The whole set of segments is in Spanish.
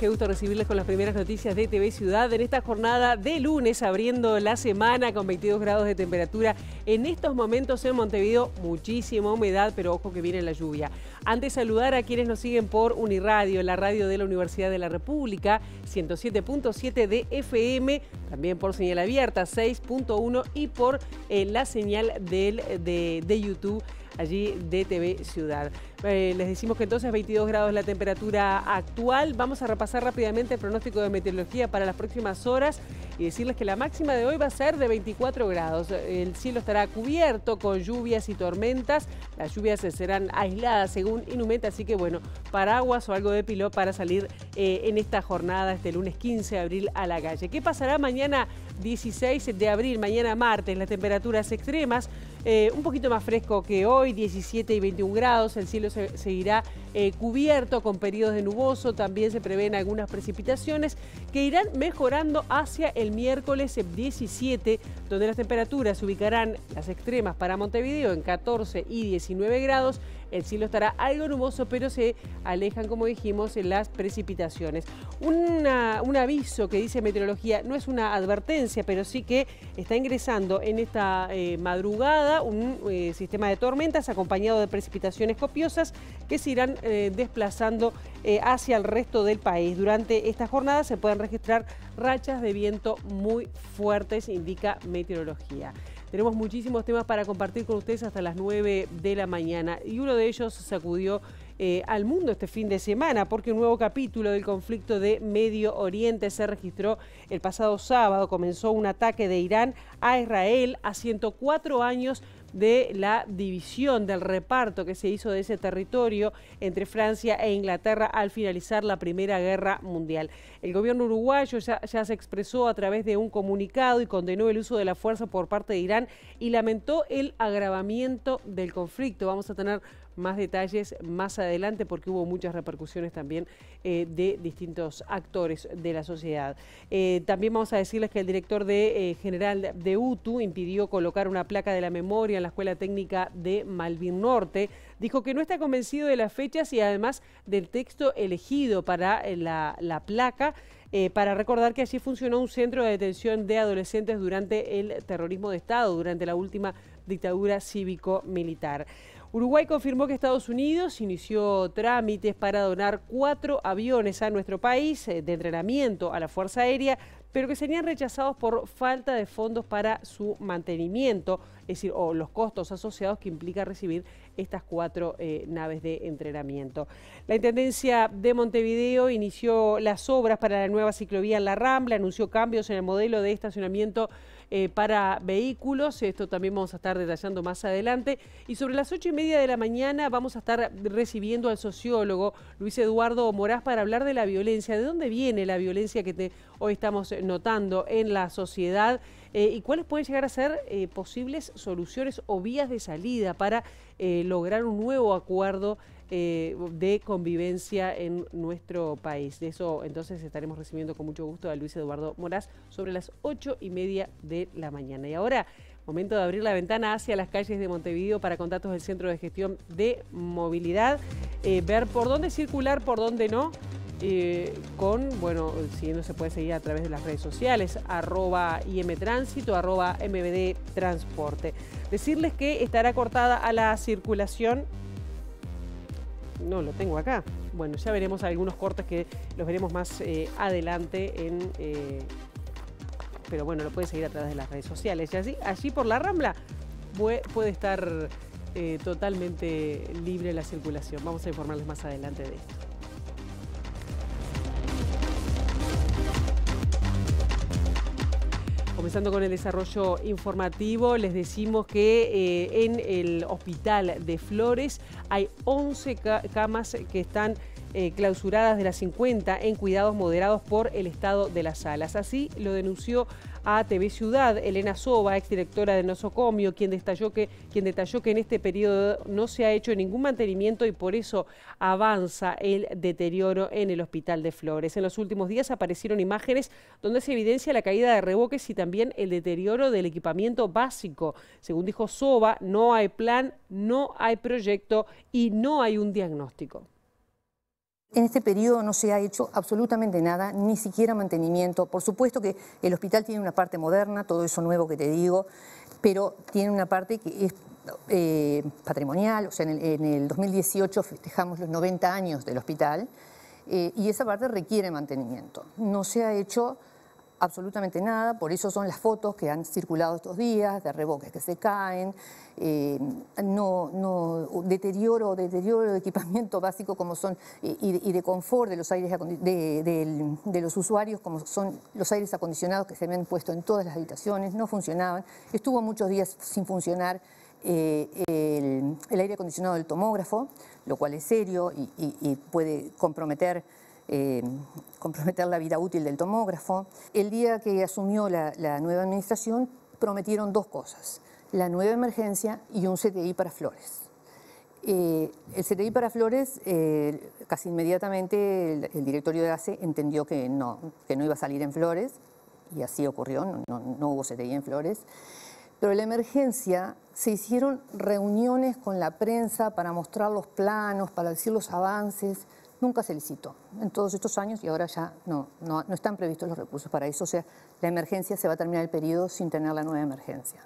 qué gusto recibirles con las primeras noticias de TV Ciudad en esta jornada de lunes, abriendo la semana con 22 grados de temperatura. En estos momentos en Montevideo, muchísima humedad, pero ojo que viene la lluvia. Antes saludar a quienes nos siguen por Uniradio, la radio de la Universidad de la República, 107.7 de FM, también por señal abierta 6.1 y por eh, la señal de, de YouTube allí de TV Ciudad. Eh, les decimos que entonces 22 grados es la temperatura actual. Vamos a repasar rápidamente el pronóstico de meteorología para las próximas horas y decirles que la máxima de hoy va a ser de 24 grados. El cielo estará cubierto con lluvias y tormentas. Las lluvias serán aisladas según Inumenta, así que bueno, paraguas o algo de piló para salir eh, en esta jornada este lunes 15 de abril a la calle. ¿Qué pasará mañana 16 de abril, mañana martes? Las temperaturas extremas, eh, un poquito más fresco que hoy, 17 y 21 grados. El cielo se, seguirá eh, cubierto con periodos de nuboso, también se prevén algunas precipitaciones que irán mejorando hacia el miércoles 17, donde las temperaturas se ubicarán las extremas para Montevideo en 14 y 19 grados el cielo estará algo nuboso, pero se alejan, como dijimos, las precipitaciones. un aviso que dice meteorología no es una advertencia, pero sí que está ingresando en esta eh, madrugada un eh, sistema de tormentas acompañado de precipitaciones copiosas que se irán eh, desplazando hacia el resto del país. Durante esta jornada se pueden registrar rachas de viento muy fuertes, indica meteorología. Tenemos muchísimos temas para compartir con ustedes hasta las 9 de la mañana y uno de ellos sacudió eh, al mundo este fin de semana porque un nuevo capítulo del conflicto de Medio Oriente se registró el pasado sábado. Comenzó un ataque de Irán a Israel a 104 años de la división, del reparto que se hizo de ese territorio entre Francia e Inglaterra al finalizar la Primera Guerra Mundial. El gobierno uruguayo ya, se expresó a través de un comunicado y condenó el uso de la fuerza por parte de Irán y lamentó el agravamiento del conflicto. Vamos a tener más detalles más adelante porque hubo muchas repercusiones también eh, de distintos actores de la sociedad. Eh, también vamos a decirles que el director de, eh, general de UTU impidió colocar una placa de la memoria en la Escuela Técnica de Malvin Norte. Dijo que no está convencido de las fechas y además del texto elegido para la, placa. para recordar que allí funcionó un centro de detención de adolescentes durante el terrorismo de Estado, durante la última dictadura cívico-militar. Uruguay confirmó que Estados Unidos inició trámites para donar cuatro aviones a nuestro país eh, de entrenamiento a la Fuerza Aérea, pero que serían rechazados por falta de fondos para su mantenimiento, es decir, o los costos asociados que implica recibir estas cuatro eh, naves de entrenamiento. La Intendencia de Montevideo inició las obras para la nueva ciclovía en La Rambla, anunció cambios en el modelo de estacionamiento eh, para vehículos. Esto también vamos a estar detallando más adelante. Y sobre las ocho y media de la mañana vamos a estar recibiendo al sociólogo Luis Eduardo Moraz para hablar de la violencia. ¿De dónde viene la violencia que hoy estamos eh, notando en la sociedad? Eh, y cuáles pueden llegar a ser posibles soluciones o vías de salida para lograr un nuevo acuerdo eh, de convivencia en nuestro país. De eso entonces estaremos recibiendo con mucho gusto a Luis Eduardo Moraz sobre las ocho y media de la mañana. Y ahora, momento de abrir la ventana hacia las calles de Montevideo para contactos del Centro de Gestión de Movilidad, eh, ver por dónde circular, por dónde no. Eh, con, bueno, si no se puede seguir a través de las redes sociales, arroba imtránsito, arroba mbdtransporte. Decirles que estará cortada a la circulación no lo tengo acá. Bueno, ya veremos algunos cortes que los veremos más eh, adelante en... Eh, pero bueno, lo pueden seguir a través de las redes sociales. Y así allí por la Rambla puede estar eh, totalmente libre la circulación. Vamos a informarles más adelante de esto. Comenzando con el desarrollo informativo, les decimos que eh, en el hospital de Flores hay 11 camas que están eh, clausuradas de las 50 en cuidados moderados por el estado de las salas. Así lo denunció a TV Ciudad Elena Soba, exdirectora de nosocomio, quien, que, quien detalló que en este periodo no se ha hecho ningún mantenimiento y por eso avanza el deterioro en el Hospital de Flores. En los últimos días aparecieron imágenes donde se evidencia la caída de reboques y también el deterioro del equipamiento básico. Según dijo Soba, no hay plan, no hay proyecto y no hay un diagnóstico. En este periodo no se ha hecho absolutamente nada, ni siquiera mantenimiento. Por supuesto que el hospital tiene una parte moderna, todo eso nuevo que te digo, pero tiene una parte que es eh, patrimonial. O sea, en el, 2018 festejamos los 90 años del hospital eh, y esa parte requiere mantenimiento. No se ha hecho absolutamente nada, por eso son las fotos que han circulado estos días, de reboques que se caen, eh, no, deterioro, deterioro de equipamiento básico como son, y, de confort de los, aires de, los usuarios, como son los aires acondicionados que se han puesto en todas las habitaciones, no funcionaban, estuvo muchos días sin funcionar. Eh, el, aire acondicionado del tomógrafo, lo cual es serio y puede comprometer comprometer la vida útil del tomógrafo. El día que asumió la, nueva administración prometieron dos cosas, la nueva emergencia y un CTI para Flores. Eh, el CTI para Flores, eh, casi inmediatamente el, directorio de ACE entendió que no, que no iba a salir en Flores, y así ocurrió, no, no hubo CTI en Flores. Pero en la emergencia se hicieron reuniones con la prensa para mostrar los planos, para decir los avances nunca se licitó en todos estos años y ahora ya no, no están previstos los recursos para eso. O sea, la emergencia se va a terminar el periodo sin tener la nueva emergencia.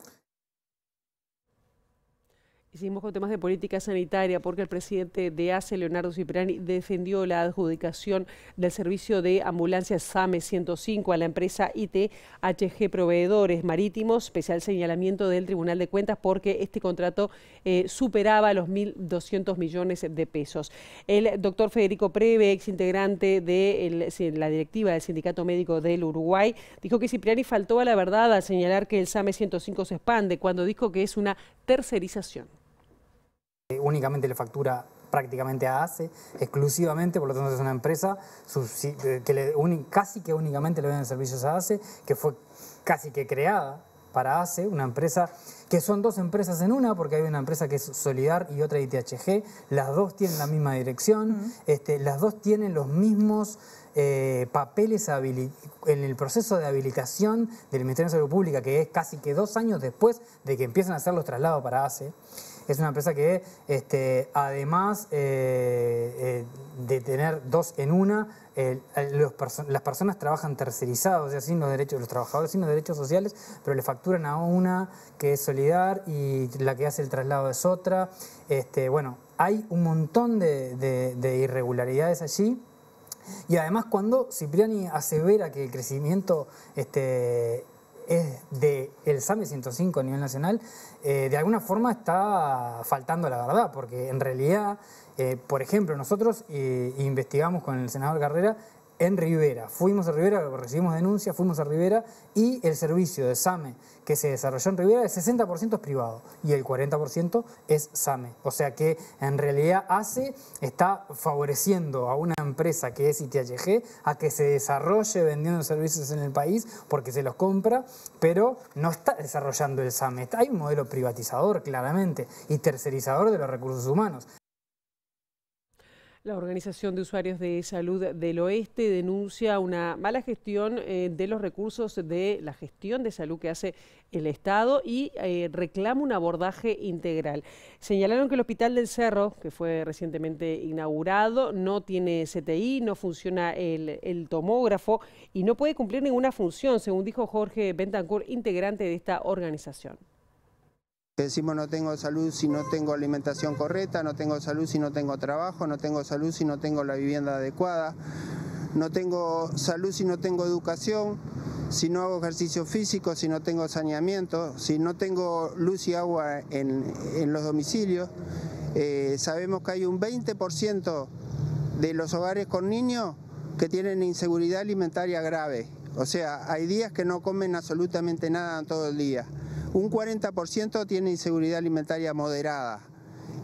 Hicimos con temas de política sanitaria porque el presidente de ACE, Leonardo Cipriani, defendió la adjudicación del servicio de ambulancia SAME 105 a la empresa ITHG Proveedores Marítimos, especial señalamiento del Tribunal de Cuentas porque este contrato eh, superaba los 1.200 millones de pesos. El doctor Federico Preve, ex integrante de la directiva del Sindicato Médico del Uruguay, dijo que Cipriani faltó a la verdad al señalar que el SAME 105 se expande cuando dijo que es una tercerización. Eh, únicamente le factura prácticamente a ACE, exclusivamente, por lo tanto es una empresa eh, que casi que únicamente le venden servicios a ACE, que fue casi que creada para ACE, una empresa que son dos empresas en una, porque hay una empresa que es Solidar y otra ITHG, las dos tienen la misma dirección, este, las dos tienen los mismos eh, papeles en el proceso de habilitación del Ministerio de Salud Pública, que es casi que dos años después de que empiezan a hacer los traslados para ACE es una empresa que, este, además eh, eh, de tener dos en una, las personas trabajan tercerizados, o sin los derechos los trabajadores, sin los derechos sociales, pero le facturan a una que es Solidar y la que hace el traslado es otra. Este, bueno, hay un montón de, irregularidades allí. Y además cuando Cipriani asevera que el crecimiento este, es del el SAME 105 a nivel nacional, eh, de alguna forma está faltando la verdad, porque en realidad, eh, por ejemplo, nosotros eh, investigamos con el senador Carrera en Rivera. Fuimos a Rivera, recibimos denuncias, fuimos a Rivera y el servicio de SAME que se desarrolló en Rivera, el 60% es privado y el 40% es SAME. O sea que en realidad ACE está favoreciendo a una empresa que es ITHG a que se desarrolle vendiendo servicios en el país porque se los compra, pero no está desarrollando el SAME. Hay un modelo privatizador claramente y tercerizador de los recursos humanos. La Organización de Usuarios de Salud del Oeste denuncia una mala gestión eh, de los recursos de la gestión de salud que hace el Estado y eh, reclama un abordaje integral. Señalaron que el Hospital del Cerro, que fue recientemente inaugurado, no tiene CTI, no funciona el, el tomógrafo y no puede cumplir ninguna función, según dijo Jorge Bentancur, integrante de esta organización. Decimos no tengo salud si no tengo alimentación correcta, no tengo salud si no tengo trabajo, no tengo salud si no tengo la vivienda adecuada, no tengo salud si no tengo educación, si no hago ejercicio físico, si no tengo saneamiento, si no tengo luz y agua en, los domicilios. Eh, sabemos que hay un 20% de los hogares con niños que tienen inseguridad alimentaria grave. O sea, hay días que no comen absolutamente nada todo el día. Un 40% tiene inseguridad alimentaria moderada.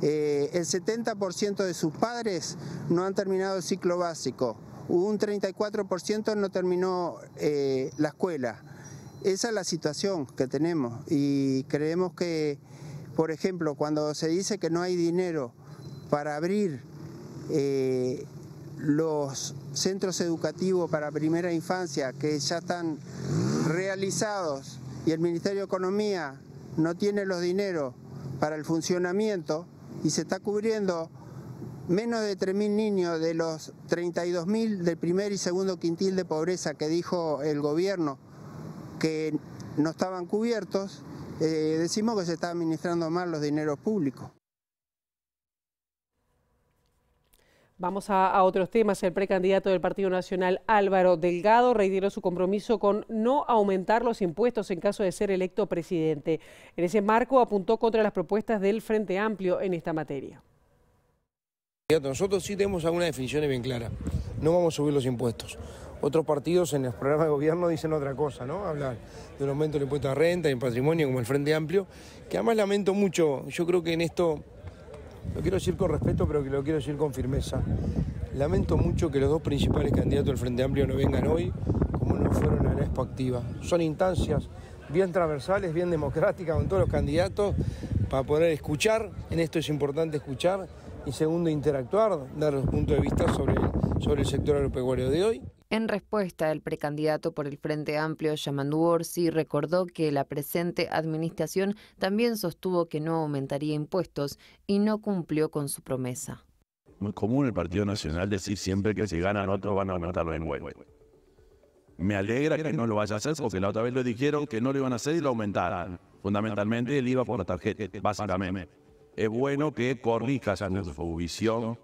Eh, el 70% de sus padres no han terminado el ciclo básico. Un 34% no terminó eh, la escuela. Esa es la situación que tenemos y creemos que, por ejemplo, cuando se dice que no hay dinero para abrir eh, los centros educativos para primera infancia que ya están realizados y el Ministerio de Economía no tiene los dineros para el funcionamiento y se está cubriendo menos de 3.000 niños de los 32.000 del primer y segundo quintil de pobreza que dijo el gobierno que no estaban cubiertos, eh, decimos que se está administrando mal los dineros públicos. Vamos a, otros temas. El precandidato del Partido Nacional Álvaro Delgado reiteró su compromiso con no aumentar los impuestos en caso de ser electo presidente. En ese marco apuntó contra las propuestas del Frente Amplio en esta materia. Nosotros sí tenemos algunas definiciones bien claras. No vamos a subir los impuestos. Otros partidos en los programas de gobierno dicen otra cosa, ¿no? Hablar de un aumento del impuesto a renta y en patrimonio como el Frente Amplio, que además lamento mucho. Yo creo que en esto lo quiero decir con respeto, pero que lo quiero decir con firmeza. Lamento mucho que los dos principales candidatos del Frente Amplio no vengan hoy, como no fueron a la Expo Activa. Son instancias bien transversales, bien democráticas con todos los candidatos para poder escuchar, en esto es importante escuchar, y segundo, interactuar, dar los puntos de vista sobre el sector agropecuario de hoy. En respuesta, el precandidato por el Frente Amplio, Yamandu Orsi, recordó que la presente administración también sostuvo que no aumentaría impuestos y no cumplió con su promesa. Muy común el Partido Nacional decir siempre que si ganan otros van a aumentar en impuestos. Me alegra que no lo vaya a hacer porque la otra vez le dijeron que no lo iban a hacer y lo aumentaran. Fundamentalmente el IVA por la tarjeta, básicamente. Es bueno que corrijas nuestro visión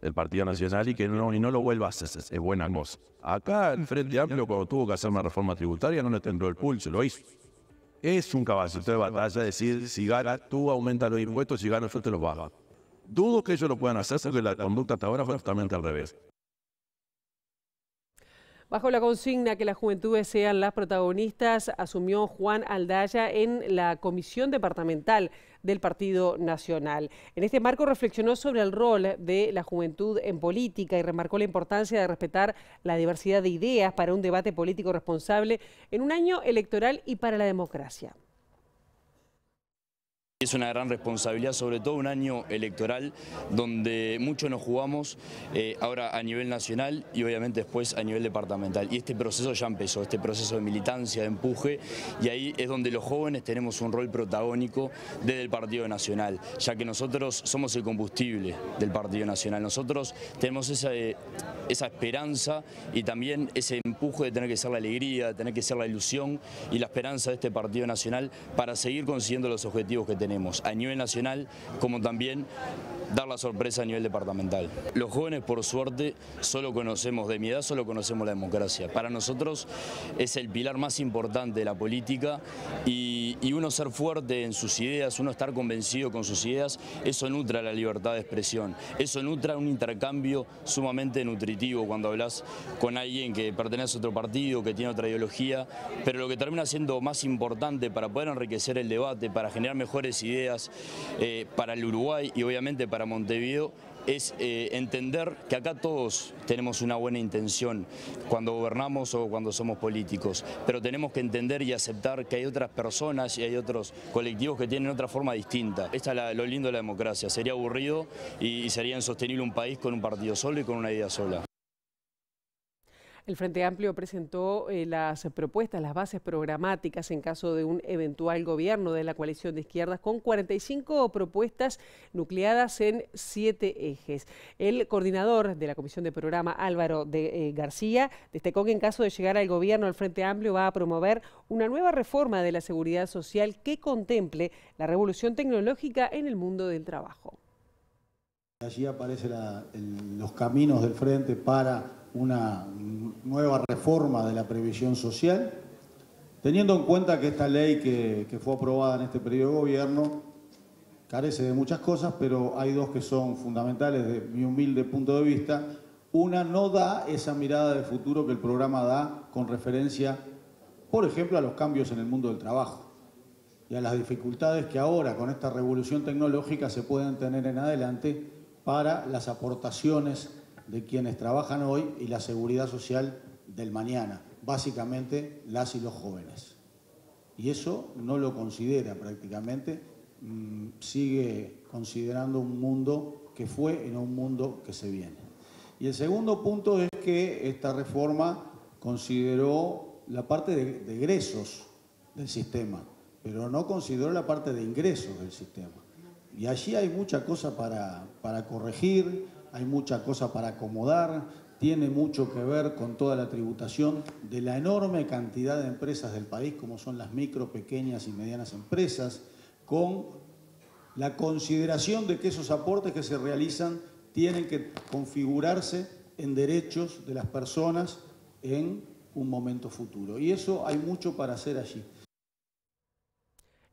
del Partido Nacional y que no, no lo vuelvas a hacer, es buena cosa. Acá el Frente Amplio, cuando tuvo que hacer una reforma tributaria, no le tendró el pulso, lo hizo. Es un caballito de batalla decir, si gana tú aumenta los impuestos, si gana yo te los baja. Dudo que ellos lo puedan hacer, porque la conducta hasta ahora fue justamente al revés. Bajo la consigna que las juventudes sean las protagonistas, asumió Juan Aldaya en la Comisión Departamental del Partido Nacional. En este marco reflexionó sobre el rol de la juventud en política y remarcó la importancia de respetar la diversidad de ideas para un debate político responsable en un año electoral y para la democracia. Es una gran responsabilidad, sobre todo un año electoral donde mucho nos jugamos eh, ahora a nivel nacional y obviamente después a nivel departamental. Y este proceso ya empezó, este proceso de militancia, de empuje, y ahí es donde los jóvenes tenemos un rol protagónico desde el Partido Nacional, ya que nosotros somos el combustible del Partido Nacional. Nosotros tenemos esa, eh, esa esperanza y también ese empuje de tener que ser la alegría, de tener que ser la ilusión y la esperanza de este Partido Nacional para seguir consiguiendo los objetivos que tenemos tenemos a nivel nacional como también dar la sorpresa a nivel departamental. Los jóvenes, por suerte, solo conocemos, de mi edad, solo conocemos la democracia. Para nosotros es el pilar más importante de la política y, y uno ser fuerte en sus ideas, uno estar convencido con sus ideas, eso nutra la libertad de expresión, eso nutra un intercambio sumamente nutritivo cuando hablas con alguien que pertenece a otro partido, que tiene otra ideología, pero lo que termina siendo más importante para poder enriquecer el debate, para generar mejores ideas eh, para el Uruguay y obviamente para Montevideo es eh, entender que acá todos tenemos una buena intención cuando gobernamos o cuando somos políticos, pero tenemos que entender y aceptar que hay otras personas y hay otros colectivos que tienen otra forma distinta. Esto es lo lindo de la democracia, sería aburrido y sería insostenible un país con un partido solo y con una idea sola. El Frente Amplio presentó eh, las propuestas, las bases programáticas en caso de un eventual gobierno de la coalición de izquierdas con 45 propuestas nucleadas en siete ejes. El coordinador de la Comisión de Programa, Álvaro de, eh, García, destacó que en caso de llegar al gobierno, el Frente Amplio va a promover una nueva reforma de la seguridad social que contemple la revolución tecnológica en el mundo del trabajo. Allí aparecen los caminos del frente para una nueva reforma de la previsión social, teniendo en cuenta que esta ley que, fue aprobada en este periodo de gobierno carece de muchas cosas, pero hay dos que son fundamentales de mi humilde punto de vista. Una no da esa mirada de futuro que el programa da con referencia, por ejemplo, a los cambios en el mundo del trabajo y a las dificultades que ahora con esta revolución tecnológica se pueden tener en adelante para las aportaciones de quienes trabajan hoy y la seguridad social del mañana, básicamente las y los jóvenes. Y eso no lo considera prácticamente, mm, sigue considerando un mundo que fue en un mundo que se viene. Y el segundo punto es que esta reforma consideró la parte de, egresos del sistema, pero no consideró la parte de ingresos del sistema. Y allí hay mucha cosa para, para corregir, hay mucha cosa para acomodar, tiene mucho que ver con toda la tributación de la enorme cantidad de empresas del país, como son las micro, pequeñas y medianas empresas, con la consideración de que esos aportes que se realizan tienen que configurarse en derechos de las personas en un momento futuro. Y eso hay mucho para hacer allí.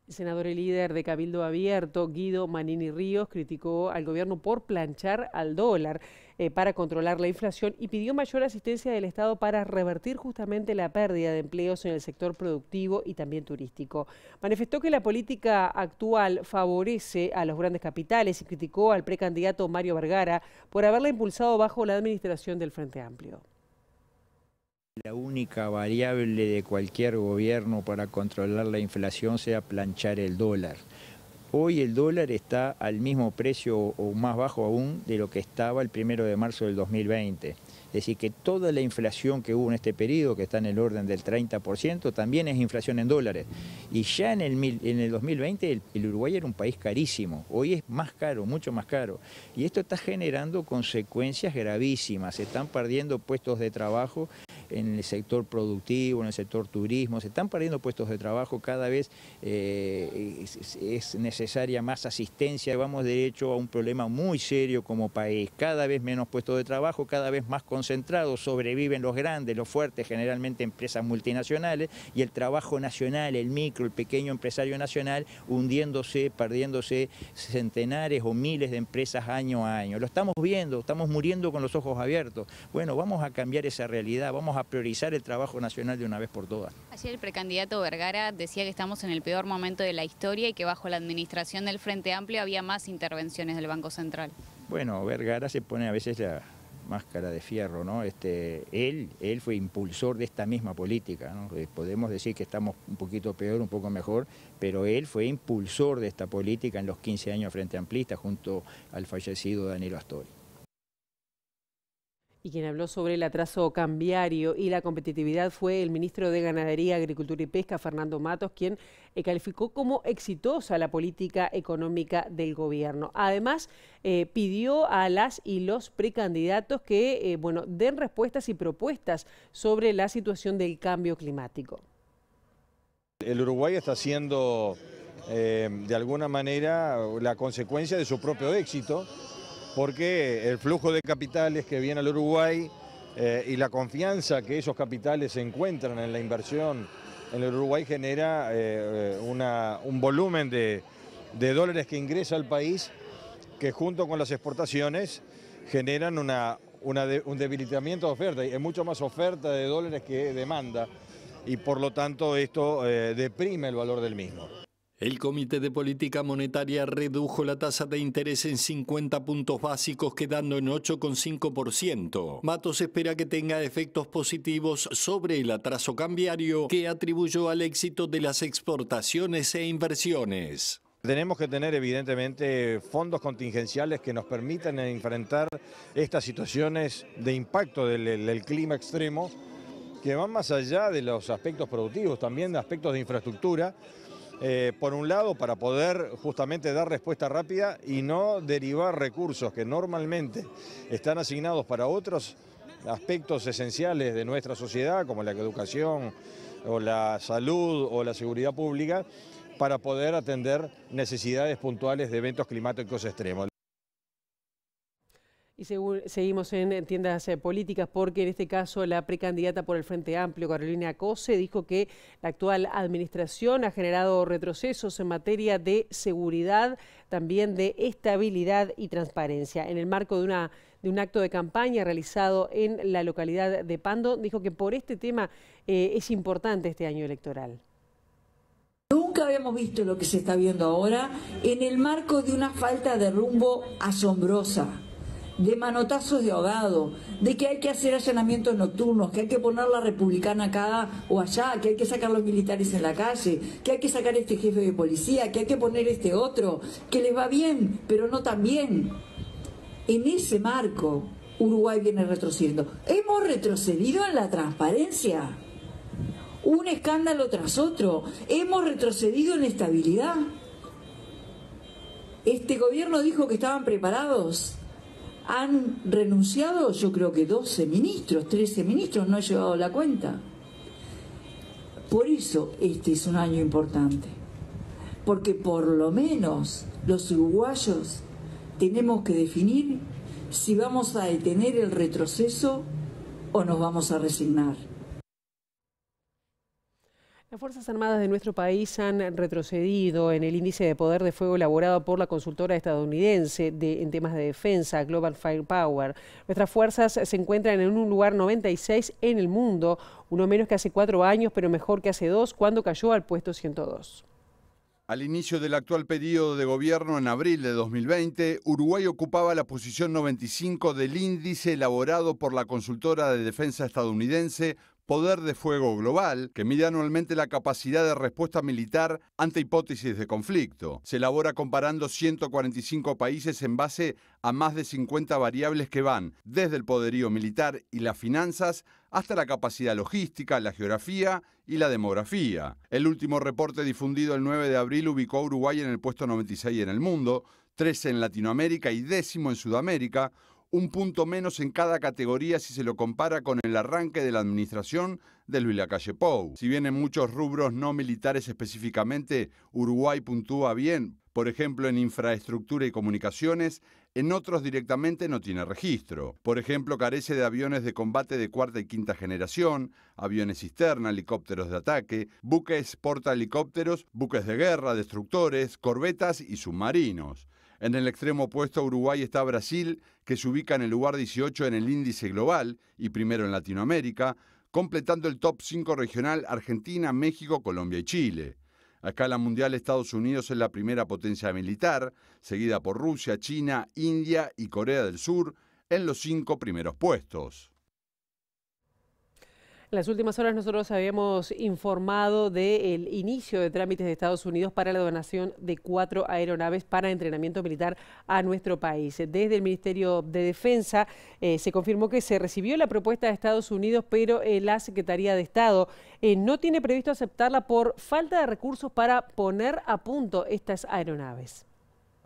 El senador y líder de Cabildo Abierto, Guido Manini Ríos, criticó al gobierno por planchar al dólar eh, para controlar la inflación y pidió mayor asistencia del Estado para revertir justamente la pérdida de empleos en el sector productivo y también turístico. Manifestó que la política actual favorece a los grandes capitales y criticó al precandidato Mario Vergara por haberla impulsado bajo la administración del Frente Amplio. La única variable de cualquier gobierno para controlar la inflación sea planchar el dólar. Hoy el dólar está al mismo precio o más bajo aún de lo que estaba el primero de marzo del 2020. Es decir, que toda la inflación que hubo en este periodo, que está en el orden del 30%, también es inflación en dólares. Y ya en el, en el 2020 el, Uruguay era un país carísimo, hoy es más caro, mucho más caro. Y esto está generando consecuencias gravísimas, se están perdiendo puestos de trabajo en el sector productivo, en el sector turismo, se están perdiendo puestos de trabajo, cada vez eh, es, necesaria más asistencia, vamos derecho a un problema muy serio como país, cada vez menos puestos de trabajo, cada vez más concentrados, sobreviven los grandes, los fuertes, generalmente empresas multinacionales, y el trabajo nacional, el micro, el pequeño empresario nacional, hundiéndose, perdiéndose centenares o miles de empresas año a año. Lo estamos viendo, estamos muriendo con los ojos abiertos. Bueno, vamos a cambiar esa realidad, vamos a priorizar el trabajo nacional de una vez por todas. Ayer el precandidato Vergara decía que estamos en el peor momento de la historia y que bajo la administración del Frente Amplio había más intervenciones del Banco Central. Bueno, Vergara se pone a veces la, máscara de fierro, ¿no? Este, él, él fue impulsor de esta misma política, eh, Podemos decir que estamos un poquito peor, un poco mejor, pero él fue impulsor de esta política en los 15 años Frente Amplista junto al fallecido Danilo Astori. Y quien habló sobre el atraso cambiario y la competitividad fue el ministro de Ganadería, Agricultura y Pesca, Fernando Matos, quien eh, calificó como exitosa la política económica del gobierno. Además, eh, pidió a las y los precandidatos que eh, bueno, den respuestas y propuestas sobre la situación del cambio climático. El Uruguay está siendo, de alguna manera, la consecuencia de su propio éxito porque el flujo de capitales que viene al Uruguay eh, y la confianza que esos capitales encuentran en la inversión en el Uruguay genera eh, un volumen de, dólares que ingresa al país que junto con las exportaciones generan un debilitamiento de oferta. Y es mucho más oferta de dólares que demanda y por lo tanto esto eh, deprime el valor del mismo. El Comité de Política Monetaria redujo la tasa de interés en 50 puntos básicos, quedando en 8,5%. Matos espera que tenga efectos positivos sobre el atraso cambiario que atribuyó al éxito de las exportaciones e inversiones. Tenemos que tener evidentemente fondos contingenciales que nos permitan enfrentar estas situaciones de impacto del, clima extremo, que van más allá de los aspectos productivos, también de aspectos de infraestructura, eh, por un lado, para poder justamente dar respuesta rápida y no derivar recursos que normalmente están asignados para otros aspectos esenciales de nuestra sociedad, como la educación o la salud o la seguridad pública, para poder atender necesidades puntuales de eventos climáticos extremos. Y seguimos en tiendas eh, políticas porque en este caso la precandidata por el Frente Amplio, Carolina Cose, dijo que la actual administración ha generado retrocesos en materia de seguridad, también de estabilidad y transparencia. En el marco de, un acto de campaña realizado en la localidad de Pando, dijo que por este tema eh, es importante este año electoral. Nunca habíamos visto lo que se está viendo ahora en el marco de una falta de rumbo asombrosa de manotazos de ahogado, de que hay que hacer allanamientos nocturnos, que hay que poner la republicana acá o allá, que hay que sacar los militares en la calle, que hay que sacar este jefe de policía, que hay que poner este otro, que les va bien, pero no tan bien. En ese marco, Uruguay viene retrocediendo. Hemos retrocedido en la transparencia. Un escándalo tras otro. Hemos retrocedido en estabilidad. Este gobierno dijo que estaban preparados han renunciado, yo creo que 12 ministros, 13 ministros, no he llevado la cuenta. Por eso este es un año importante, porque por lo menos los uruguayos tenemos que definir si vamos a detener el retroceso o nos vamos a resignar. Las Fuerzas Armadas de nuestro país han retrocedido en el índice de poder de fuego elaborado por la consultora estadounidense de, en temas de defensa, Global Firepower. Nuestras fuerzas se encuentran en un lugar 96 en el mundo, uno menos que hace cuatro años, pero mejor que hace dos, cuando cayó al puesto 102. Al inicio del actual periodo de gobierno, en abril de 2020, Uruguay ocupaba la posición 95 del índice elaborado por la consultora de defensa estadounidense Poder de Fuego Global, que mide anualmente la capacidad de respuesta militar ante hipótesis de conflicto. Se elabora comparando 145 países en base a más de 50 variables que van desde el poderío militar y las finanzas hasta la capacidad logística, la geografía y la demografía. El último reporte difundido el 9 de abril ubicó a Uruguay en el puesto 96 en el mundo, 13 en Latinoamérica y décimo en Sudamérica, un punto menos en cada categoría si se lo compara con el arranque de la administración de Luis Lacalle Pou. Si bien en muchos rubros no militares específicamente, Uruguay puntúa bien, por ejemplo en infraestructura y comunicaciones, en otros directamente no tiene registro. Por ejemplo, carece de aviones de combate de cuarta y quinta generación, aviones cisterna, helicópteros de ataque, buques portahelicópteros, buques de guerra, destructores, corbetas y submarinos. En el extremo opuesto a Uruguay está Brasil, que se ubica en el lugar 18 en el índice global y primero en Latinoamérica, completando el top 5 regional Argentina, México, Colombia y Chile. A escala Mundial Estados Unidos es la primera potencia militar, seguida por Rusia, China, India y Corea del Sur en los cinco primeros puestos. En las últimas horas nosotros habíamos informado del inicio de trámites de Estados Unidos para la donación de cuatro aeronaves para entrenamiento militar a nuestro país. Desde el Ministerio de Defensa eh, se confirmó que se recibió la propuesta de Estados Unidos, pero eh, la Secretaría de Estado eh, no tiene previsto aceptarla por falta de recursos para poner a punto estas aeronaves.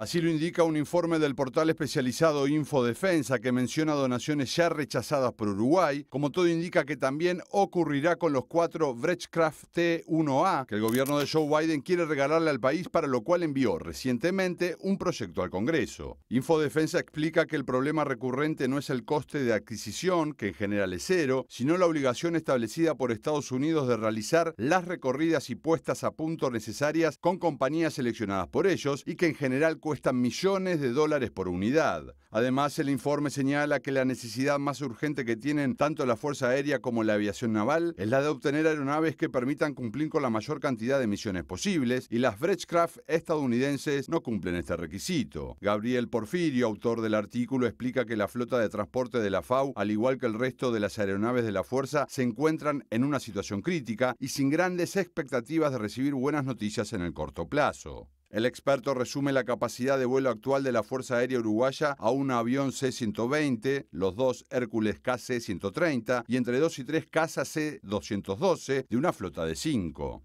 Así lo indica un informe del portal especializado Infodefensa que menciona donaciones ya rechazadas por Uruguay, como todo indica que también ocurrirá con los cuatro Brechtcraft T1A que el gobierno de Joe Biden quiere regalarle al país, para lo cual envió recientemente un proyecto al Congreso. Infodefensa explica que el problema recurrente no es el coste de adquisición, que en general es cero, sino la obligación establecida por Estados Unidos de realizar las recorridas y puestas a punto necesarias con compañías seleccionadas por ellos y que en general cuestan millones de dólares por unidad. Además, el informe señala que la necesidad más urgente que tienen tanto la Fuerza Aérea como la aviación naval es la de obtener aeronaves que permitan cumplir con la mayor cantidad de misiones posibles y las Breachcraft estadounidenses no cumplen este requisito. Gabriel Porfirio, autor del artículo, explica que la flota de transporte de la FAU, al igual que el resto de las aeronaves de la Fuerza, se encuentran en una situación crítica y sin grandes expectativas de recibir buenas noticias en el corto plazo. El experto resume la capacidad de vuelo actual de la Fuerza Aérea Uruguaya a un avión C-120, los dos Hércules KC-130 y entre dos y tres Casa C-212 de una flota de cinco.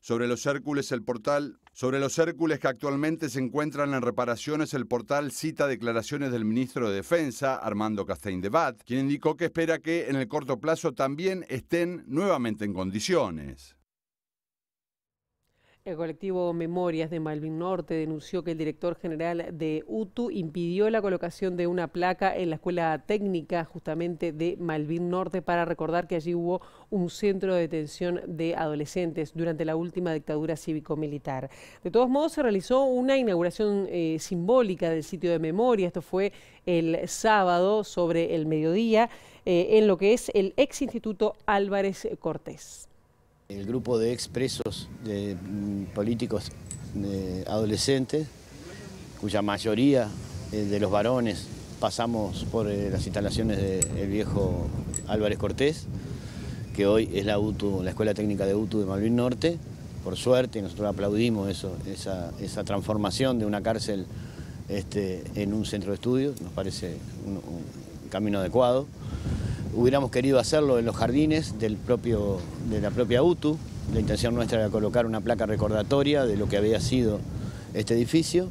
Sobre los Hércules, el portal. Sobre los Hércules que actualmente se encuentran en reparaciones, el portal cita declaraciones del ministro de Defensa, Armando Castaín de Bat, quien indicó que espera que en el corto plazo también estén nuevamente en condiciones. El colectivo Memorias de Malvin Norte denunció que el director general de UTU impidió la colocación de una placa en la escuela técnica justamente de Malvin Norte para recordar que allí hubo un centro de detención de adolescentes durante la última dictadura cívico-militar. De todos modos, se realizó una inauguración eh, simbólica del sitio de memoria. Esto fue el sábado sobre el mediodía eh, en lo que es el ex Instituto Álvarez Cortés. El grupo de expresos de mm, políticos de adolescentes, cuya mayoría eh, de los varones pasamos por eh, las instalaciones del viejo Álvarez Cortés, que hoy es la la Escuela Técnica de UTU de Malvin Norte, por suerte, nosotros aplaudimos eso, esa, transformación de una cárcel este, en un centro de estudio, nos parece un camino adecuado. Hubiéramos querido hacerlo en los jardines del propio, de la propia UTU. La intención nuestra era colocar una placa recordatoria de lo que había sido este edificio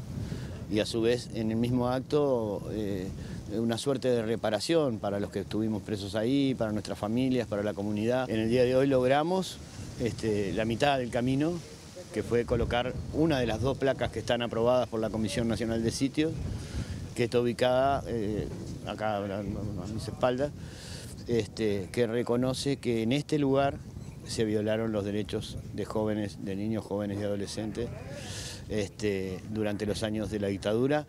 y a su vez en el mismo acto eh, una suerte de reparación para los que estuvimos presos ahí, para nuestras familias, para la comunidad. En el día de hoy logramos este, la mitad del camino, que fue colocar una de las dos placas que están aprobadas por la Comisión Nacional de Sitios, que está ubicada eh, acá a mis espaldas. Este, que reconoce que en este lugar se violaron los derechos de jóvenes, de niños, jóvenes y adolescentes este, durante los años de la dictadura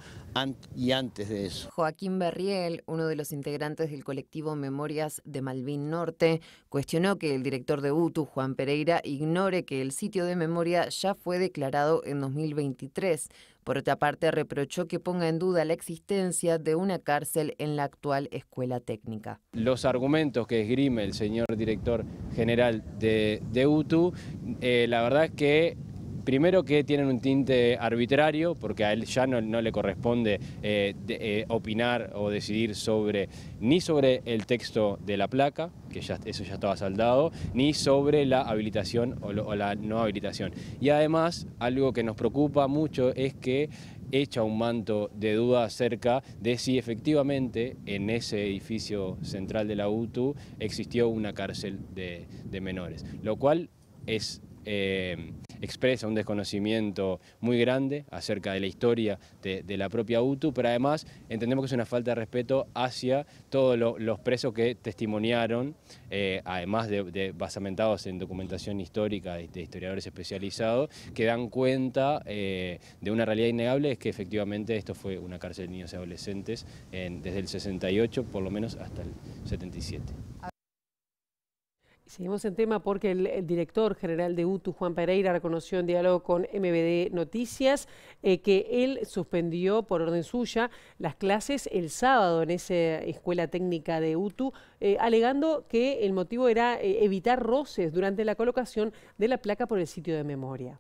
y antes de eso. Joaquín Berriel, uno de los integrantes del colectivo Memorias de Malvin Norte, cuestionó que el director de UTU, Juan Pereira, ignore que el sitio de memoria ya fue declarado en 2023. Por otra parte, reprochó que ponga en duda la existencia de una cárcel en la actual escuela técnica. Los argumentos que esgrime el señor director general de, UTU, eh, la verdad es que Primero que tienen un tinte arbitrario, porque a él ya no, le corresponde eh, eh, opinar o decidir sobre ni sobre el texto de la placa, que eso ya estaba saldado, ni sobre la habilitación o, la no habilitación. Y además, algo que nos preocupa mucho es que echa un manto de duda acerca de si efectivamente en ese edificio central de la UTU existió una cárcel de menores, lo cual es eh, expresa un desconocimiento muy grande acerca de la historia de, la propia UTU, pero además entendemos que es una falta de respeto hacia todos los presos que testimoniaron, eh, además de, basamentados en documentación histórica de, historiadores especializados, que dan cuenta eh, de una realidad innegable, es que efectivamente esto fue una cárcel de niños y adolescentes desde el 68 por lo menos hasta el 77. Seguimos en tema porque el, director general de UTU, Juan Pereira, reconoció en diálogo con MBD Noticias eh, que él suspendió por orden suya las clases el sábado en esa escuela técnica de UTU, eh, alegando que el motivo era eh, evitar roces durante la colocación de la placa por el sitio de memoria.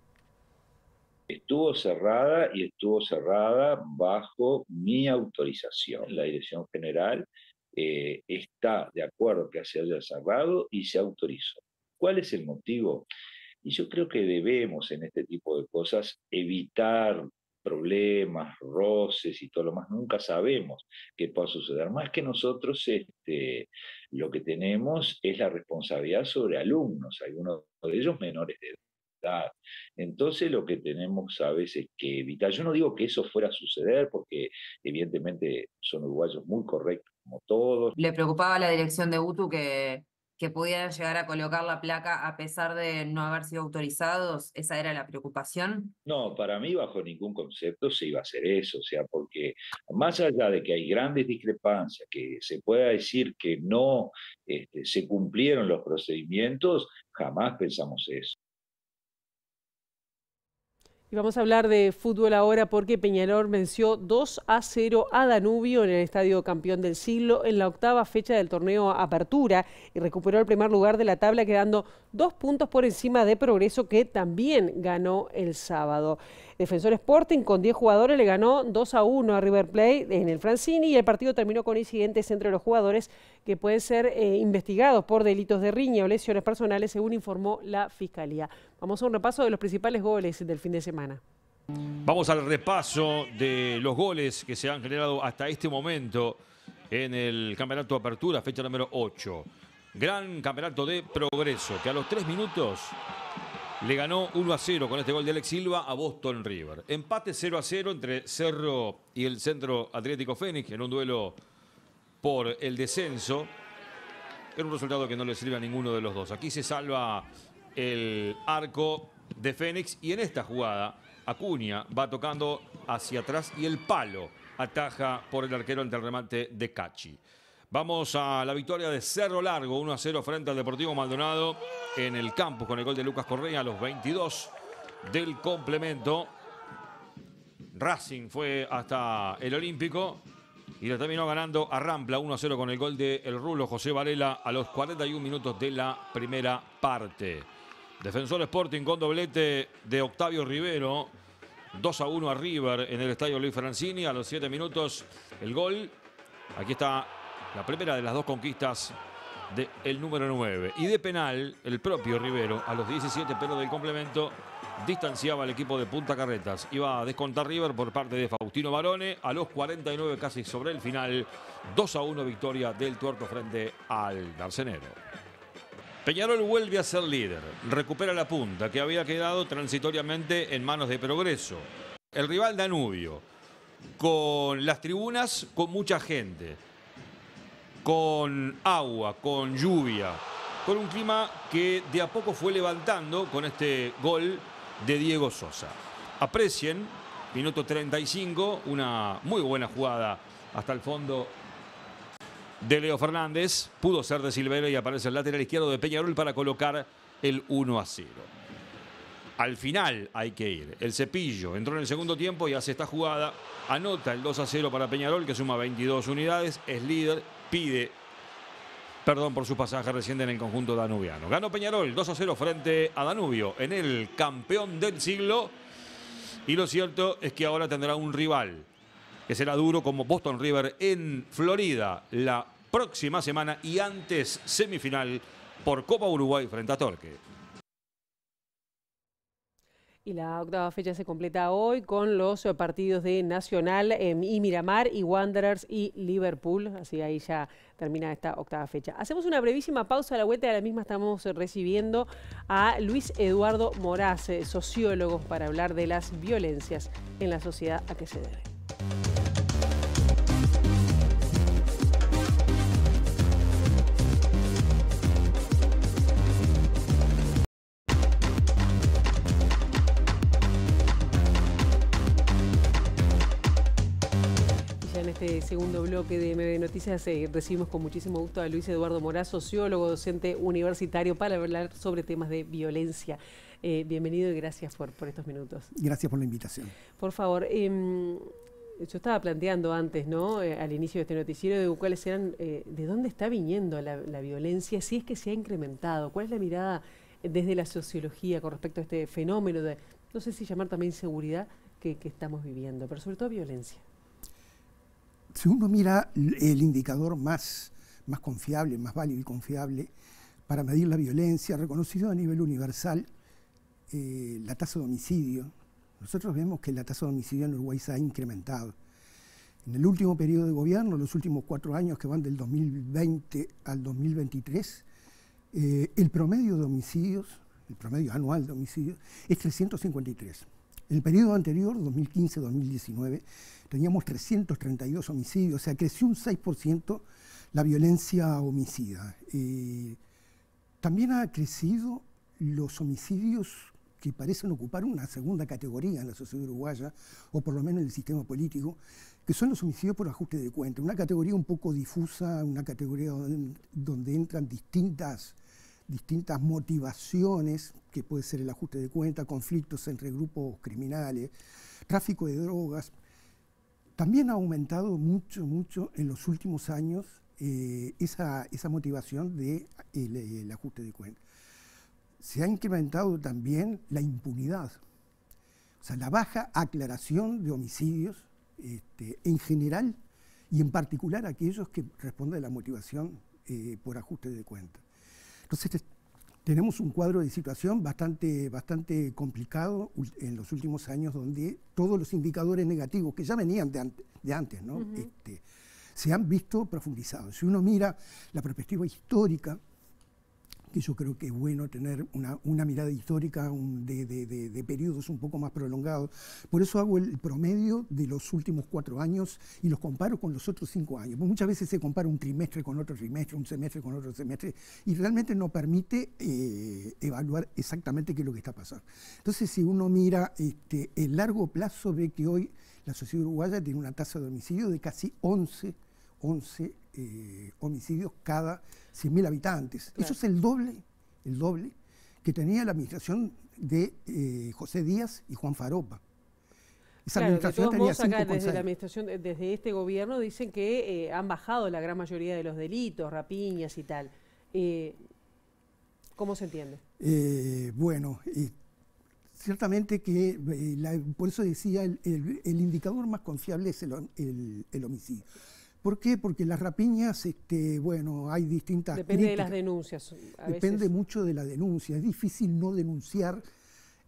Estuvo cerrada y estuvo cerrada bajo mi autorización. La Dirección General eh, está de acuerdo que se haya salvado y se autorizó. ¿Cuál es el motivo? Y yo creo que debemos en este tipo de cosas evitar problemas, roces y todo lo más. Nunca sabemos qué puede suceder. Más que nosotros, este, lo que tenemos es la responsabilidad sobre alumnos, algunos de ellos menores de edad. Entonces lo que tenemos a veces que evitar, yo no digo que eso fuera a suceder, porque evidentemente son uruguayos muy correctos todos. Le preocupaba la dirección de UTU que, que pudieran llegar a colocar la placa a pesar de no haber sido autorizados? ¿Esa era la preocupación? No, para mí bajo ningún concepto se iba a hacer eso, o sea, porque más allá de que hay grandes discrepancias, que se pueda decir que no este, se cumplieron los procedimientos, jamás pensamos eso. Y vamos a hablar de fútbol ahora porque Peñalor venció 2 a 0 a Danubio en el Estadio Campeón del Siglo en la octava fecha del torneo Apertura y recuperó el primer lugar de la tabla quedando dos puntos por encima de Progreso que también ganó el sábado. Defensor Sporting con 10 jugadores le ganó 2 a 1 a River Plate en el Francini y el partido terminó con incidentes entre los jugadores que pueden ser eh, investigados por delitos de riña o lesiones personales, según informó la Fiscalía. Vamos a un repaso de los principales goles del fin de semana. Vamos al repaso de los goles que se han generado hasta este momento en el Campeonato de Apertura, fecha número 8. Gran campeonato de progreso, que a los 3 minutos le ganó 1 a 0 con este gol de Alex Silva a Boston River. Empate 0 a 0 entre Cerro y el Centro Atlético Fénix en un duelo por el descenso. Era un resultado que no le sirve a ninguno de los dos. Aquí se salva el arco de Fénix y en esta jugada Acuña va tocando hacia atrás y el palo ataja por el arquero ante el remate de Cachi. Vamos a la victoria de Cerro Largo, 1 a 0 frente al Deportivo Maldonado en el campo con el gol de Lucas Correa a los 22 del complemento. Racing fue hasta el Olímpico y lo terminó ganando a Rampla 1 a 0 con el gol de El Rulo José Varela a los 41 minutos de la primera parte. Defensor Sporting con doblete de Octavio Rivero. 2 a 1 a River en el estadio Luis Francini. A los 7 minutos el gol. Aquí está la primera de las dos conquistas del número 9. Y de penal, el propio Rivero, a los 17 pero del complemento, distanciaba al equipo de Punta Carretas. Iba a descontar River por parte de Faustino Barone a los 49 casi sobre el final. 2 a 1 victoria del tuerto frente al Darcenero. Peñarol vuelve a ser líder, recupera la punta que había quedado transitoriamente en manos de Progreso. El rival Danubio, con las tribunas con mucha gente, con agua, con lluvia, con un clima que de a poco fue levantando con este gol de Diego Sosa. Aprecien, minuto 35, una muy buena jugada hasta el fondo de Leo Fernández. Pudo ser de Silvera y aparece el lateral izquierdo de Peñarol para colocar el 1 a 0. Al final hay que ir. El cepillo entró en el segundo tiempo y hace esta jugada. Anota el 2 a 0 para Peñarol, que suma 22 unidades. Es líder pide perdón por su pasaje reciente en el conjunto danubiano. Ganó Peñarol 2 a 0 frente a Danubio en el campeón del siglo. Y lo cierto es que ahora tendrá un rival que será duro como Boston River en Florida la próxima semana y antes semifinal por Copa Uruguay frente a Torque. Y la octava fecha se completa hoy con los eh, partidos de Nacional em, y Miramar y Wanderers y Liverpool. Así ahí ya termina esta octava fecha. Hacemos una brevísima pausa a la vuelta. Ahora misma estamos eh, recibiendo a Luis Eduardo Moraz, eh, sociólogo, para hablar de las violencias en la sociedad a que se debe. Este segundo bloque de MB Noticias eh, recibimos con muchísimo gusto a Luis Eduardo Moraz sociólogo, docente universitario, para hablar sobre temas de violencia. Eh, bienvenido y gracias por, estos minutos. Gracias por la invitación. Por favor, em, yo estaba planteando antes, ¿no? Eh, al inicio de este noticiero, de cuáles eran, de dónde está viniendo la, violencia, si es que se ha incrementado, cuál es la mirada desde la sociología con respecto a este fenómeno de, no sé si llamar también inseguridad que estamos viviendo, pero sobre todo violencia si uno mira el indicador más, más confiable, más válido y confiable para medir la violencia, reconocido a nivel universal, eh, la tasa de homicidio, nosotros vemos que la tasa de homicidio en Uruguay se ha incrementado. En el último periodo de gobierno, los últimos cuatro años que van del 2020 al 2023, eh, el promedio de homicidios, el promedio anual de homicidios, es 353. El periodo anterior, 2015-2019, teníamos 332 homicidios, o sea, creció un 6% la violencia homicida. Eh, también ha crecido los homicidios que parecen ocupar una segunda categoría en la sociedad uruguaya, o por lo menos en el sistema político, que son los homicidios por ajuste de cuenta. Una categoría un poco difusa, una categoría donde, entran distintas, distintas motivaciones, que puede ser el ajuste de cuenta, conflictos entre grupos criminales, tráfico de drogas, también ha aumentado mucho, mucho en los últimos años eh, esa, motivación del de el, ajuste de cuentas. Se ha incrementado también la impunidad, o sea, la baja aclaración de homicidios este, en general y en particular aquellos que responden a la motivación eh, por ajuste de cuentas. Entonces, tenemos un cuadro de situación bastante, bastante complicado en los últimos años donde todos los indicadores negativos que ya venían de, antes este, se han visto profundizados. Si uno mira la perspectiva histórica que yo creo que es bueno tener una, mirada histórica de, periodos un poco más prolongados. Por eso hago el promedio de los últimos cuatro años y los comparo con los otros cinco años. Pues muchas veces se compara un trimestre con otro trimestre, un semestre con otro semestre, y realmente no permite eh, evaluar exactamente qué es lo que está pasando. Entonces, si uno mira este, el largo plazo, ve que hoy la sociedad uruguaya tiene una tasa de homicidio de casi 11%. 11 eh, homicidios cada 100.000 habitantes. Eso es el doble, el doble que tenía la administración de eh, José Díaz y Juan Faropa. Esa administración desde la administración, desde este gobierno dicen que eh, han bajado la gran mayoría de los delitos, rapiñas y tal. ¿Cómo se entiende? bueno, ciertamente que, por eso decía, el, indicador más confiable es el, el homicidio. ¿Por qué? Porque las rapiñas, este, bueno, hay distintas. Depende de las denuncias. Depende mucho de la denuncia. Es difícil no denunciar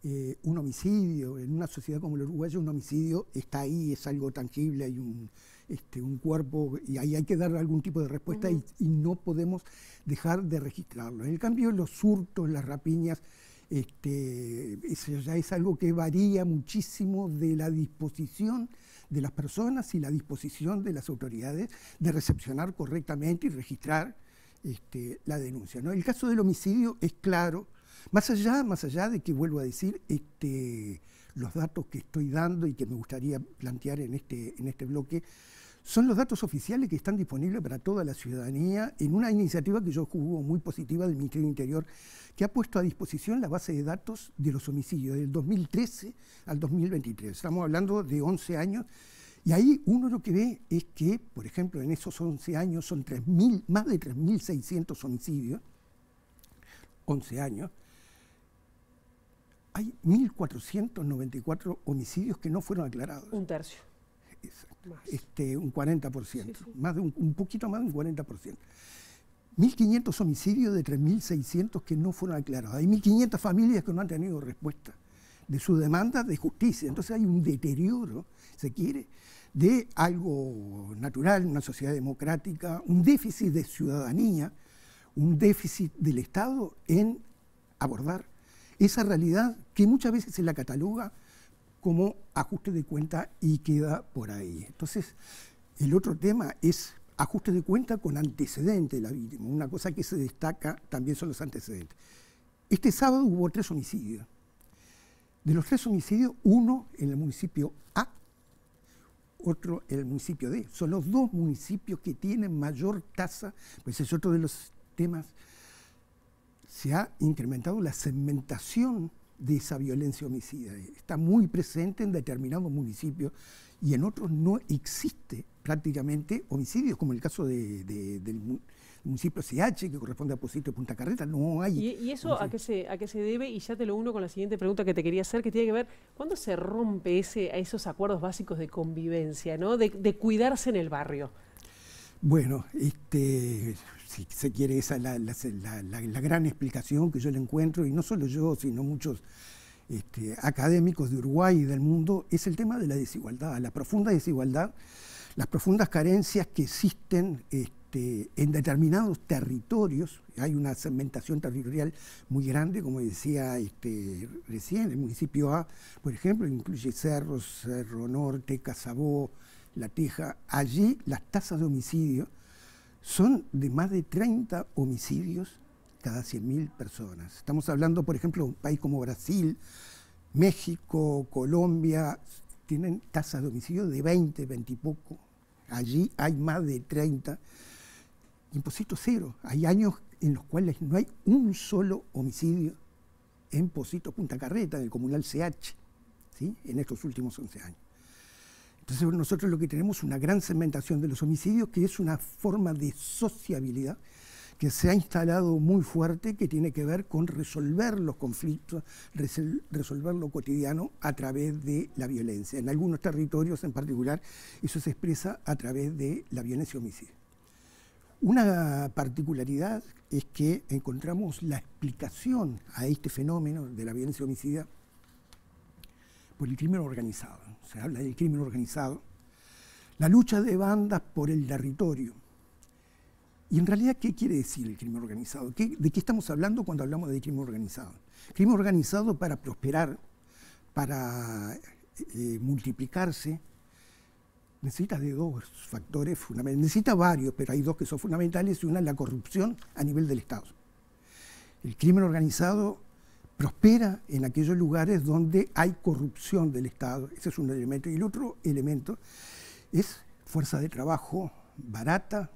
eh, un homicidio. En una sociedad como el uruguaya, un homicidio está ahí, es algo tangible, hay un, este, cuerpo y ahí hay que dar algún tipo de respuesta y, no podemos dejar de registrarlo. En el cambio, los hurtos, las rapiñas este, eso ya es algo que varía muchísimo de la disposición de las personas y la disposición de las autoridades de recepcionar correctamente y registrar este, la denuncia. ¿no? El caso del homicidio es claro, más allá, más allá de que vuelvo a decir, este, los datos que estoy dando y que me gustaría plantear en este, en este bloque son los datos oficiales que están disponibles para toda la ciudadanía en una iniciativa que yo juzgo muy positiva del Ministerio del Interior, que ha puesto a disposición la base de datos de los homicidios del 2013 al 2023. Estamos hablando de 11 años. Y ahí uno lo que ve es que, por ejemplo, en esos 11 años son más de 3.600 homicidios, 11 años, hay 1.494 homicidios que no fueron aclarados. Un tercio. Este, un 40%, Más de un, poquito más de un 40%. 1.500 homicidios de 3.600 que no fueron aclarados. Hay 1.500 familias que no han tenido respuesta de sus demandas de justicia. Entonces hay un deterioro, se quiere, de algo natural, una sociedad democrática, un déficit de ciudadanía, un déficit del Estado en abordar esa realidad que muchas veces se la cataloga como ajuste de cuenta y queda por ahí. Entonces, el otro tema es ajuste de cuenta con antecedentes de la víctima. Una cosa que se destaca también son los antecedentes. Este sábado hubo tres homicidios. De los tres homicidios, uno en el municipio A, otro en el municipio D. Son los dos municipios que tienen mayor tasa, pues es otro de los temas. Se ha incrementado la segmentación de esa violencia homicida. Está muy presente en determinados municipios y en otros no existe prácticamente homicidios, como el caso del municipio CH, que corresponde a Posito de Punta Carreta, no hay. ¿Y, eso a qué, se, a qué se debe? Y ya te lo uno con la siguiente pregunta que te quería hacer, que tiene que ver, ¿cuándo se rompe ese, a esos acuerdos básicos de convivencia, ¿no? de, de cuidarse en el barrio? Bueno, este, si se quiere, esa es la, gran explicación que yo le encuentro, y no solo yo, sino muchos este, académicos de Uruguay y del mundo, es el tema de la desigualdad, la profunda desigualdad, las profundas carencias que existen este, en determinados territorios. Hay una segmentación territorial muy grande, como decía este, recién, el municipio A, por ejemplo, incluye Cerros, Cerro Norte, Casabó, La Teja. Allí las tasas de homicidio son de más de 30 homicidios cada 100.000 personas. Estamos hablando, por ejemplo, de un país como Brasil, México, Colombia, tienen tasas de homicidio de 20, 20 y poco. Allí hay más de 30. Imposito cero. Hay años en los cuales no hay un solo homicidio en posito Punta Carreta, en el comunal CH, en estos últimos 11 años. Entonces nosotros lo que tenemos es una gran segmentación de los homicidios, que es una forma de sociabilidad que se ha instalado muy fuerte, que tiene que ver con resolver los conflictos, resolver lo cotidiano a través de la violencia. En algunos territorios en particular eso se expresa a través de la violencia homicida. Una particularidad es que encontramos la explicación a este fenómeno de la violencia homicida por el crimen organizado, se habla del crimen organizado, la lucha de bandas por el territorio. ¿Y en realidad qué quiere decir el crimen organizado? ¿De qué estamos hablando cuando hablamos de crimen organizado? Crimen organizado para prosperar, para eh, multiplicarse, necesita de dos factores fundamentales. Necesita varios, pero hay dos que son fundamentales y una es la corrupción a nivel del Estado. El crimen organizado prospera en aquellos lugares donde hay corrupción del Estado. Ese es un elemento. Y el otro elemento es fuerza de trabajo barata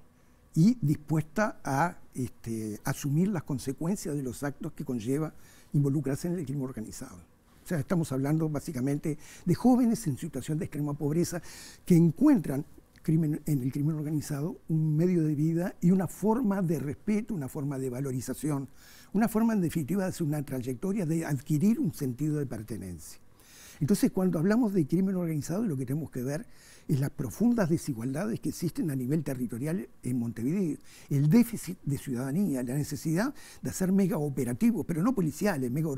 y dispuesta a este, asumir las consecuencias de los actos que conlleva involucrarse en el crimen organizado. O sea, estamos hablando básicamente de jóvenes en situación de extrema pobreza que encuentran crimen, en el crimen organizado un medio de vida y una forma de respeto, una forma de valorización una forma en definitiva de hacer una trayectoria, de adquirir un sentido de pertenencia. Entonces, cuando hablamos de crimen organizado, lo que tenemos que ver es las profundas desigualdades que existen a nivel territorial en Montevideo, el déficit de ciudadanía, la necesidad de hacer mega operativos, pero no policiales, mega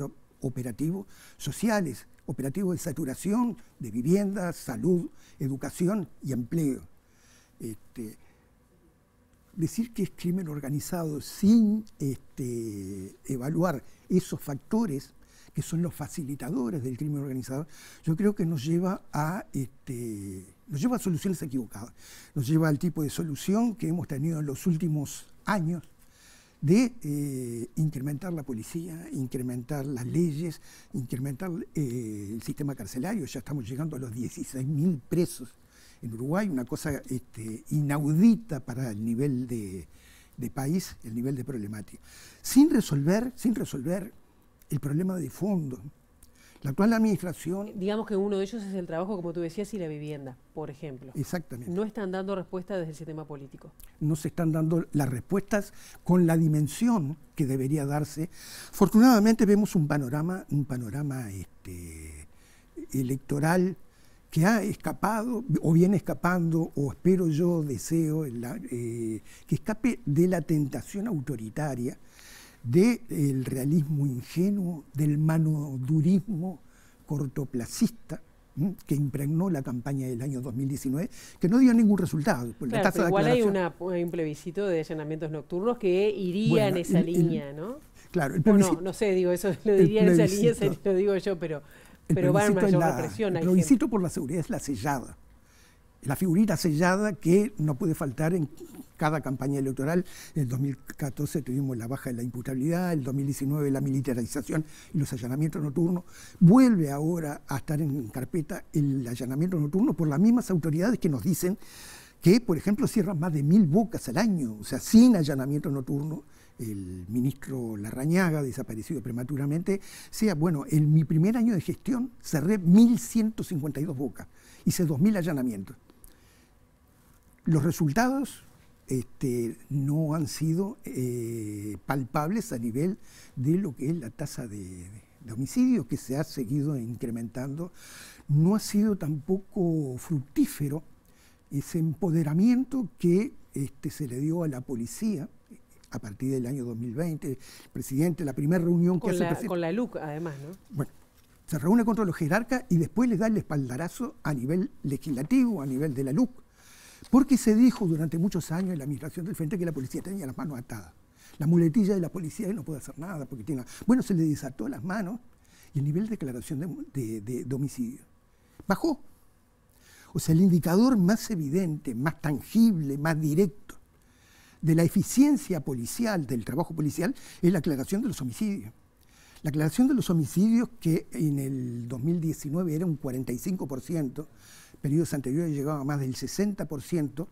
operativos sociales, operativos de saturación de vivienda, salud, educación y empleo. Este, decir que es crimen organizado sin este, evaluar esos factores que son los facilitadores del crimen organizado, yo creo que nos lleva a, este, nos lleva a soluciones equivocadas, nos lleva al tipo de solución que hemos tenido en los últimos años de eh, incrementar la policía, incrementar las leyes, incrementar eh, el sistema carcelario, ya estamos llegando a los 16.000 presos en Uruguay, una cosa este, inaudita para el nivel de, país, el nivel de problemática. Sin resolver, sin resolver el problema de fondo. La actual administración... Eh, digamos que uno de ellos es el trabajo, como tú decías, y la vivienda, por ejemplo. Exactamente. No están dando respuestas desde el sistema político. No se están dando las respuestas con la dimensión que debería darse. Fortunadamente vemos un panorama, un panorama este, electoral que ha escapado o viene escapando, o espero yo, deseo, eh, que escape de la tentación autoritaria, del realismo ingenuo, del manodurismo cortoplacista que impregnó la campaña del año 2019, que no dio ningún resultado. igual hay, un plebiscito de allanamientos nocturnos que iría en esa línea, ¿no? Claro, el plebiscito, no, no sé, digo, eso lo diría en esa línea, lo digo yo, pero el Pero va la, represión. El por la seguridad es la sellada. La figurita sellada que no puede faltar en cada campaña electoral. En el 2014 tuvimos la baja de la imputabilidad, en el 2019 la militarización y los allanamientos nocturnos. Vuelve ahora a estar en carpeta el allanamiento nocturno por las mismas autoridades que nos dicen que, por ejemplo, cierran más de mil bocas al año, o sea, sin allanamiento nocturno el ministro Larrañaga, desaparecido prematuramente, sea, bueno, en mi primer año de gestión cerré 1.152 bocas, hice 2.000 allanamientos. Los resultados este, no han sido eh, palpables a nivel de lo que es la tasa de, homicidios que se ha seguido incrementando. No ha sido tampoco fructífero ese empoderamiento que este, se le dio a la policía a partir del año 2020, presidente, la primera reunión que hace Con la LUC, además, ¿no? Bueno, se reúne contra los jerarcas y después les da el espaldarazo a nivel legislativo, a nivel de la LUC. Porque se dijo durante muchos años en la administración del frente que la policía tenía las manos atadas. La muletilla de la policía no puede hacer nada porque tiene... Bueno, se le desató las manos y el nivel de declaración de, de homicidio bajó. O sea, el indicador más evidente, más tangible, más directo de la eficiencia policial, del trabajo policial, es la aclaración de los homicidios. La aclaración de los homicidios, que en el 2019 era un 45%, periodos anteriores llegaba a más del 60%,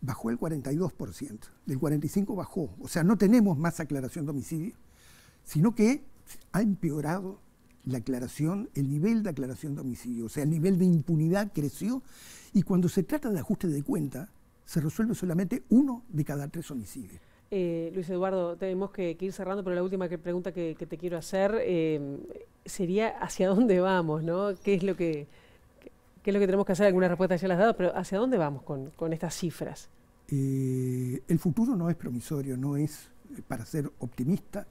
bajó el 42%, del 45% bajó. O sea, no tenemos más aclaración de homicidios, sino que ha empeorado la aclaración, el nivel de aclaración de homicidios. o sea, el nivel de impunidad creció y cuando se trata de ajuste de cuenta, se resuelve solamente uno de cada tres homicidios. Eh, Luis Eduardo, tenemos que, ir cerrando, pero la última pregunta que, te quiero hacer eh, sería hacia dónde vamos, ¿no? ¿Qué es lo que, es lo que tenemos que hacer? Algunas respuestas ya las has dado, pero ¿hacia dónde vamos con, estas cifras? Eh, el futuro no es promisorio, no es para ser optimista.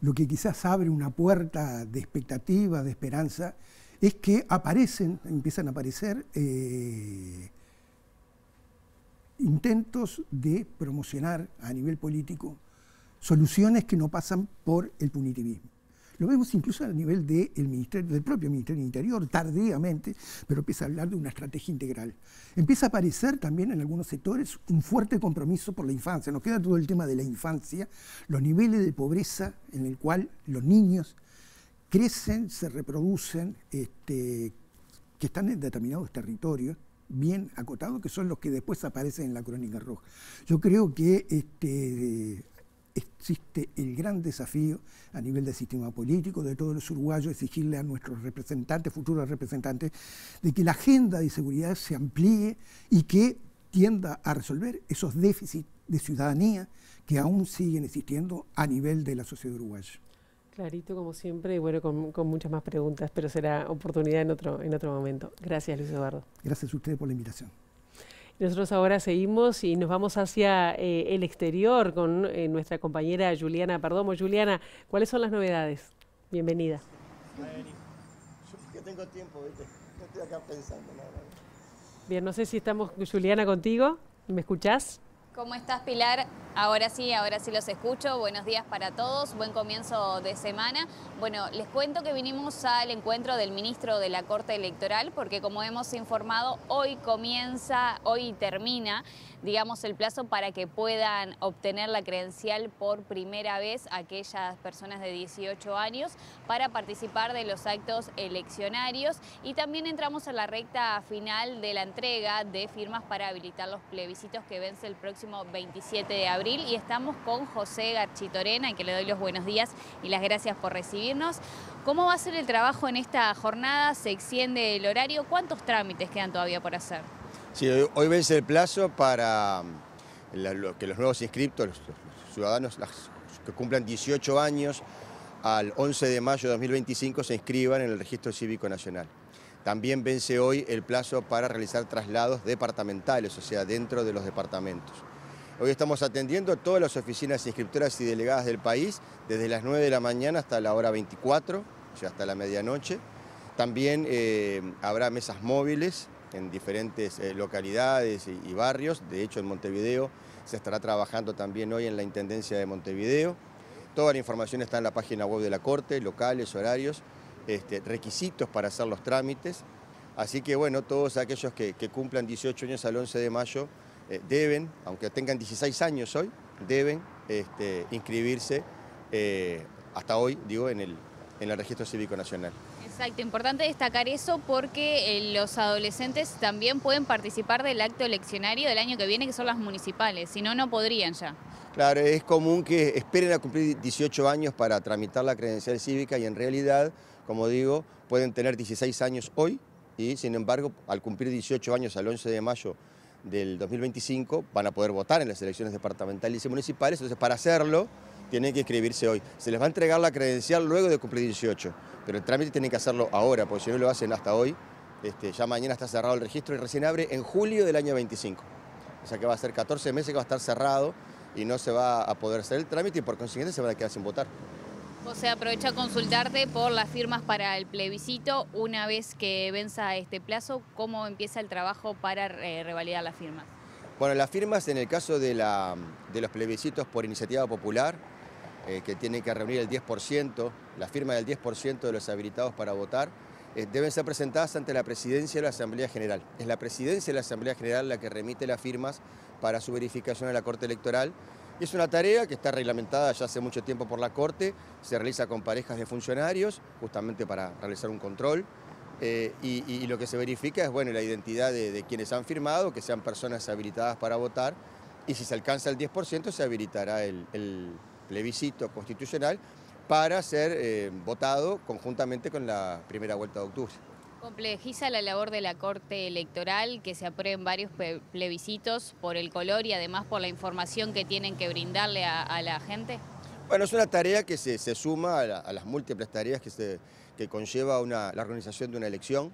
Lo que quizás abre una puerta de expectativa, de esperanza, es que aparecen, empiezan a aparecer intentos de promocionar a nivel político soluciones que no pasan por el punitivismo. Lo vemos incluso a nivel de ministerio, del propio Ministerio del Interior, tardíamente, pero empieza a hablar de una estrategia integral. Empieza a aparecer también en algunos sectores un fuerte compromiso por la infancia. Nos queda todo el tema de la infancia, los niveles de pobreza en el cual los niños crecen, se reproducen, este, que están en determinados territorios, bien acotados, que son los que después aparecen en la Crónica Roja. Yo creo que este, existe el gran desafío a nivel del sistema político, de todos los uruguayos, exigirle a nuestros representantes, futuros representantes, de que la agenda de seguridad se amplíe y que tienda a resolver esos déficits de ciudadanía que aún siguen existiendo a nivel de la sociedad uruguaya. Clarito, como siempre, y bueno, con, muchas más preguntas, pero será oportunidad en otro, en otro momento. Gracias, Luis Eduardo. Gracias a ustedes por la invitación. Nosotros ahora seguimos y nos vamos hacia eh, el exterior con eh, nuestra compañera Juliana Perdomo. Juliana, ¿cuáles son las novedades? Bienvenida. Yo tengo tiempo, ¿viste? No estoy acá pensando. Bien, no sé si estamos, Juliana, contigo. ¿Me escuchás? ¿Cómo estás, Pilar? Ahora sí, ahora sí los escucho. Buenos días para todos, buen comienzo de semana. Bueno, les cuento que vinimos al encuentro del ministro de la Corte Electoral porque como hemos informado, hoy comienza, hoy termina digamos, el plazo para que puedan obtener la credencial por primera vez aquellas personas de 18 años para participar de los actos eleccionarios y también entramos a la recta final de la entrega de firmas para habilitar los plebiscitos que vence el próximo 27 de abril y estamos con José Garchitorena, que le doy los buenos días y las gracias por recibirnos. ¿Cómo va a ser el trabajo en esta jornada? ¿Se extiende el horario? ¿Cuántos trámites quedan todavía por hacer? Sí, hoy vence el plazo para mm, que los nuevos inscriptos, los ciudadanos que cumplan 18 años al 11 de mayo de 2025 se inscriban en el Registro Cívico Nacional. También vence hoy el plazo para realizar traslados departamentales, o sea, dentro de los departamentos. Hoy estamos atendiendo todas las oficinas inscriptoras y delegadas del país, desde las 9 de la mañana hasta la hora 24, o sea, hasta la medianoche. También eh, habrá mesas móviles en diferentes eh, localidades y, barrios. De hecho, en Montevideo se estará trabajando también hoy en la Intendencia de Montevideo. Toda la información está en la página web de la Corte, locales, horarios, este, requisitos para hacer los trámites. Así que bueno, todos aquellos que, cumplan 18 años al 11 de mayo eh, deben, aunque tengan 16 años hoy, deben este, inscribirse eh, hasta hoy, digo, en el, en el Registro Cívico Nacional. Exacto, importante destacar eso porque eh, los adolescentes también pueden participar del acto eleccionario del año que viene, que son las municipales, si no, no podrían ya. Claro, es común que esperen a cumplir 18 años para tramitar la credencial cívica y en realidad, como digo, pueden tener 16 años hoy y sin embargo, al cumplir 18 años al 11 de mayo del 2025, van a poder votar en las elecciones departamentales y municipales, entonces para hacerlo tienen que inscribirse hoy. Se les va a entregar la credencial luego de cumplir 18, pero el trámite tienen que hacerlo ahora, porque si no lo hacen hasta hoy, este, ya mañana está cerrado el registro y recién abre en julio del año 25. O sea que va a ser 14 meses que va a estar cerrado y no se va a poder hacer el trámite y por consiguiente se van a quedar sin votar. José, aprovecha a consultarte por las firmas para el plebiscito. Una vez que venza este plazo, ¿cómo empieza el trabajo para eh, revalidar las firmas? Bueno, las firmas en el caso de los plebiscitos por iniciativa popular, eh, que tienen que reunir el 10%, la firma del 10% de los habilitados para votar, eh, deben ser presentadas ante la Presidencia de la Asamblea General. Es la Presidencia de la Asamblea General la que remite las firmas para su verificación a la Corte Electoral. Es una tarea que está reglamentada ya hace mucho tiempo por la Corte, se realiza con parejas de funcionarios, justamente para realizar un control. Eh, y, lo que se verifica es bueno, la identidad de, quienes han firmado, que sean personas habilitadas para votar, y si se alcanza el 10% se habilitará el plebiscito constitucional para ser eh, votado conjuntamente con la primera vuelta de octubre. Complejiza la labor de la Corte Electoral que se aprueben varios plebiscitos por el color y además por la información que tienen que brindarle a, la gente. Bueno, es una tarea que se, suma a, las múltiples tareas que, que conlleva la organización de una elección.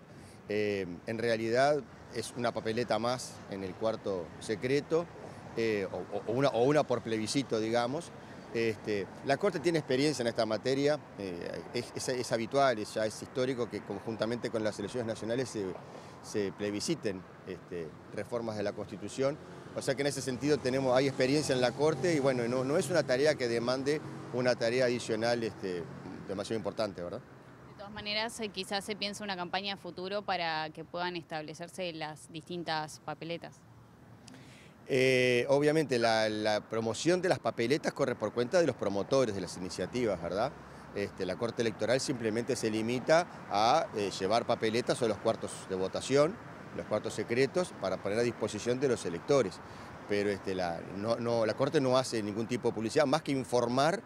Eh, en realidad es una papeleta más en el cuarto secreto eh, o, una, o una por plebiscito, digamos. Este, la Corte tiene experiencia en esta materia, eh, es, habitual, ya es histórico que conjuntamente con las elecciones nacionales se, se plebisciten este, reformas de la Constitución, o sea que en ese sentido tenemos, hay experiencia en la Corte y bueno, no, es una tarea que demande una tarea adicional este, demasiado importante, ¿verdad? De todas maneras, eh, quizás se piensa una campaña a futuro para que puedan establecerse las distintas papeletas. Eh, obviamente la, promoción de las papeletas corre por cuenta de los promotores de las iniciativas, ¿verdad? Este, la Corte Electoral simplemente se limita a eh, llevar papeletas o los cuartos de votación, los cuartos secretos, para poner a disposición de los electores. Pero este, la, no, no, la Corte no hace ningún tipo de publicidad, más que informar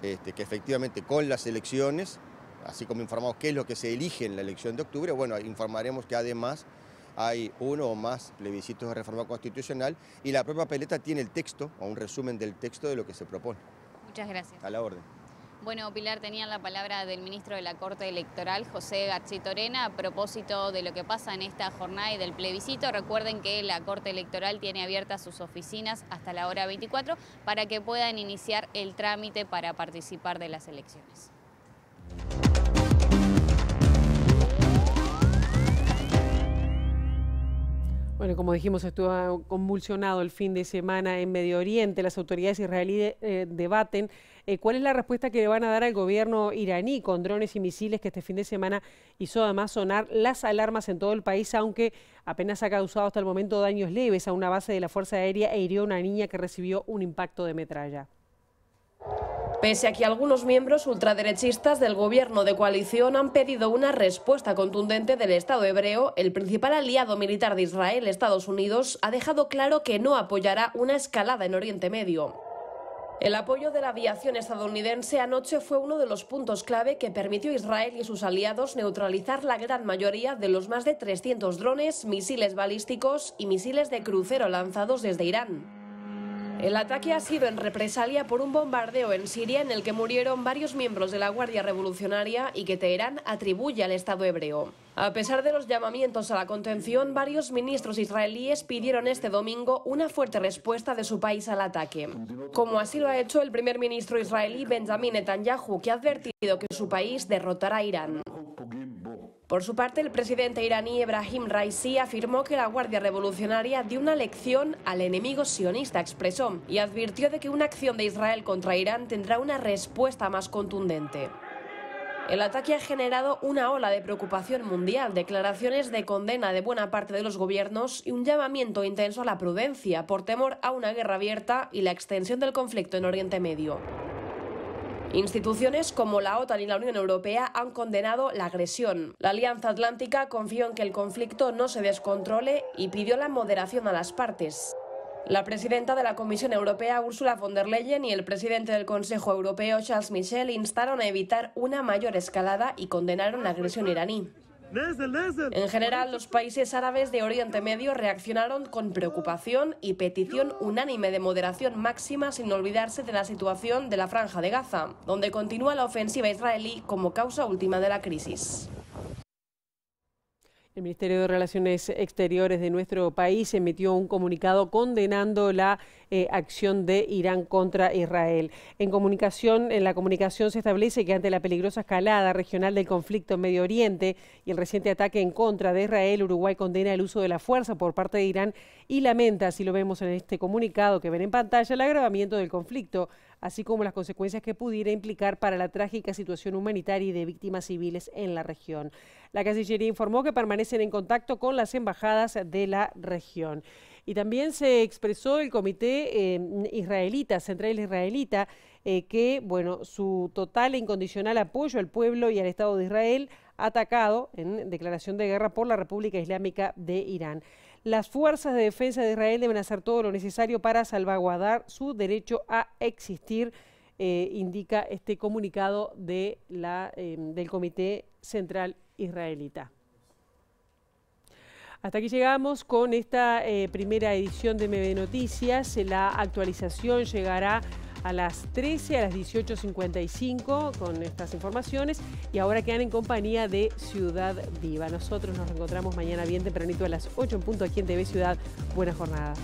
este, que efectivamente con las elecciones, así como informamos qué es lo que se elige en la elección de octubre, bueno, informaremos que además hay uno o más plebiscitos de reforma constitucional y la propia peleta tiene el texto o un resumen del texto de lo que se propone. Muchas gracias. A la orden. Bueno, Pilar, tenía la palabra del ministro de la Corte Electoral, José Torena, a propósito de lo que pasa en esta jornada y del plebiscito. Recuerden que la Corte Electoral tiene abiertas sus oficinas hasta la hora 24 para que puedan iniciar el trámite para participar de las elecciones. Bueno, como dijimos, estuvo convulsionado el fin de semana en Medio Oriente. Las autoridades israelíes eh, debaten eh, cuál es la respuesta que le van a dar al gobierno iraní con drones y misiles que este fin de semana hizo además sonar las alarmas en todo el país, aunque apenas ha causado hasta el momento daños leves a una base de la Fuerza Aérea e hirió a una niña que recibió un impacto de metralla pese a que algunos miembros ultraderechistas del gobierno de coalición han pedido una respuesta contundente del Estado hebreo, el principal aliado militar de Israel, Estados Unidos, ha dejado claro que no apoyará una escalada en Oriente Medio. El apoyo de la aviación estadounidense anoche fue uno de los puntos clave que permitió a Israel y sus aliados neutralizar la gran mayoría de los más de 300 drones, misiles balísticos y misiles de crucero lanzados desde Irán. El ataque ha sido en represalia por un bombardeo en Siria en el que murieron varios miembros de la Guardia Revolucionaria y que Teherán atribuye al Estado hebreo. A pesar de los llamamientos a la contención, varios ministros israelíes pidieron este domingo una fuerte respuesta de su país al ataque. Como así lo ha hecho el primer ministro israelí Benjamin Netanyahu, que ha advertido que su país derrotará a Irán. Por su parte, el presidente iraní Ibrahim Raisi afirmó que la Guardia Revolucionaria dio una lección al enemigo sionista, expresó, y advirtió de que una acción de Israel contra Irán tendrá una respuesta más contundente. El ataque ha generado una ola de preocupación mundial, declaraciones de condena de buena parte de los gobiernos y un llamamiento intenso a la prudencia por temor a una guerra abierta y la extensión del conflicto en Oriente Medio. Instituciones como la OTAN y la Unión Europea han condenado la agresión. La Alianza Atlántica confió en que el conflicto no se descontrole y pidió la moderación a las partes. La presidenta de la Comisión Europea, Ursula von der Leyen, y el presidente del Consejo Europeo, Charles Michel, instaron a evitar una mayor escalada y condenaron la agresión iraní. En general, los países árabes de Oriente Medio reaccionaron con preocupación y petición unánime de moderación máxima sin olvidarse de la situación de la franja de Gaza, donde continúa la ofensiva israelí como causa última de la crisis. El Ministerio de Relaciones Exteriores de nuestro país emitió un comunicado condenando la eh, acción de Irán contra Israel. En comunicación, en la comunicación se establece que ante la peligrosa escalada regional del conflicto en Medio Oriente y el reciente ataque en contra de Israel, Uruguay condena el uso de la fuerza por parte de Irán y lamenta, así lo vemos en este comunicado que ven en pantalla, el agravamiento del conflicto así como las consecuencias que pudiera implicar para la trágica situación humanitaria y de víctimas civiles en la región. La Cancillería informó que permanecen en contacto con las embajadas de la región. Y también se expresó el comité em, israelita, central israelita, eh, que bueno, su total e incondicional apoyo al pueblo y al Estado de Israel atacado en declaración de guerra por la República Islámica de Irán las fuerzas de defensa de Israel deben hacer todo lo necesario para salvaguardar su derecho a existir, eh, indica este comunicado de la, eh, del Comité Central Israelita. Hasta aquí llegamos con esta eh, primera edición de MB Noticias. La actualización llegará a las 13, a las 18.55 con estas informaciones y ahora quedan en compañía de Ciudad Viva. Nosotros nos reencontramos mañana bien tempranito a las 8 en punto aquí en TV Ciudad. Buena jornada.